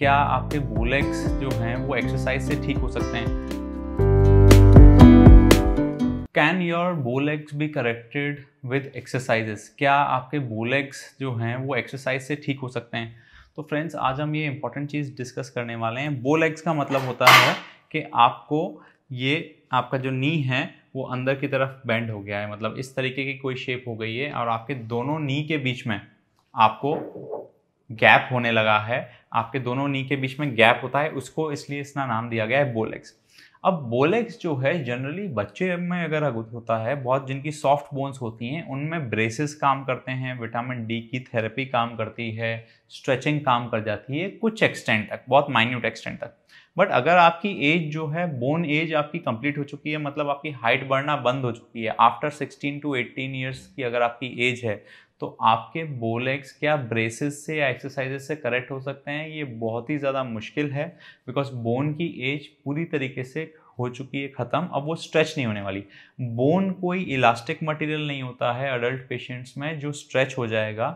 क्या आपके बोलेक्स जो हैं वो एक्सरसाइज से ठीक हो सकते हैं can your bow legs be corrected with exercises क्या आपके बोलेक्स जो हैं वो एक्सरसाइज से ठीक हो सकते हैं तो फ्रेंड्स आज हम ये इंपॉर्टेंट चीज़ डिस्कस करने वाले हैं बोलेक्स का मतलब होता है कि आपको ये आपका जो नी है वो अंदर की तरफ बेंड हो गया है मतलब इस तरीके की कोई शेप हो गई है और आपके दोनों नी के बीच में आपको गैप होने लगा है आपके दोनों नी के बीच में गैप होता है उसको इसलिए इसका नाम दिया गया है बोलेक्स अब बोलेक्स जो है जनरली बच्चे में अगर होता है बहुत जिनकी सॉफ्ट बोन्स होती हैं उनमें ब्रेसेस काम करते हैं विटामिन डी की थेरेपी काम करती है स्ट्रेचिंग काम कर जाती है कुछ एक्सटेंट तक बहुत माइन्यूट एक्सटेंट तक बट अगर आपकी एज जो है बोन एज आपकी कंप्लीट हो चुकी है मतलब आपकी हाइट बढ़ना बंद हो चुकी है after sixteen to eighteen years की अगर आपकी एज है तो आपके बोलेग्स क्या ब्रेसेस से या एक्सरसाइजेस से करेक्ट हो सकते हैं ये बहुत ही ज़्यादा मुश्किल है बिकॉज बोन की एज पूरी तरीके से हो चुकी है ख़त्म अब वो स्ट्रेच नहीं होने वाली बोन कोई इलास्टिक मटेरियल नहीं होता है अडल्ट पेशेंट्स में जो स्ट्रेच हो जाएगा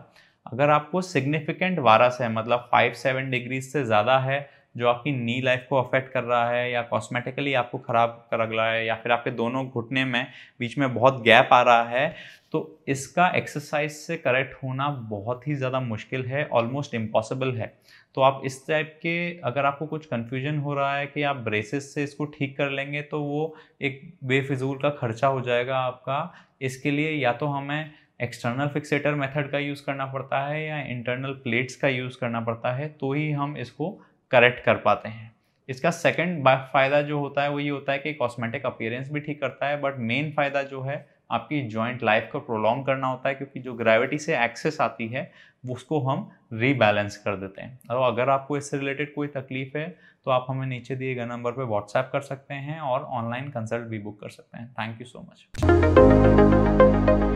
अगर आपको सिग्निफिकेंट वारस है मतलब फाइव सेवन डिग्रीज से ज़्यादा है जो आपकी नी लाइफ को अफेक्ट कर रहा है या कॉस्मेटिकली आपको ख़राब कर रहा है या फिर आपके दोनों घुटने में बीच में बहुत गैप आ रहा है तो इसका एक्सरसाइज से करेक्ट होना बहुत ही ज़्यादा मुश्किल है ऑलमोस्ट इम्पॉसिबल है तो आप इस टाइप के अगर आपको कुछ कन्फ्यूजन हो रहा है कि आप ब्रेसेस से इसको ठीक कर लेंगे तो वो एक बेफिजूल का खर्चा हो जाएगा आपका इसके लिए या तो हमें एक्सटर्नल फिक्सेटर मेथड का यूज़ करना पड़ता है या इंटरनल प्लेट्स का यूज़ करना पड़ता है तो ही हम इसको करेक्ट कर पाते हैं इसका सेकंड फ़ायदा जो होता है वो ये होता है कि कॉस्मेटिक अपीयरेंस भी ठीक करता है बट मेन फ़ायदा जो है आपकी जॉइंट लाइफ को प्रोलॉन्ग करना होता है क्योंकि जो ग्रेविटी से एक्सेस आती है उसको हम रीबैलेंस कर देते हैं और अगर आपको इससे रिलेटेड कोई तकलीफ है तो आप हमें नीचे दिए गए नंबर पर व्हाट्सएप कर सकते हैं और ऑनलाइन कंसल्ट भी बुक कर सकते हैं थैंक यू सो मच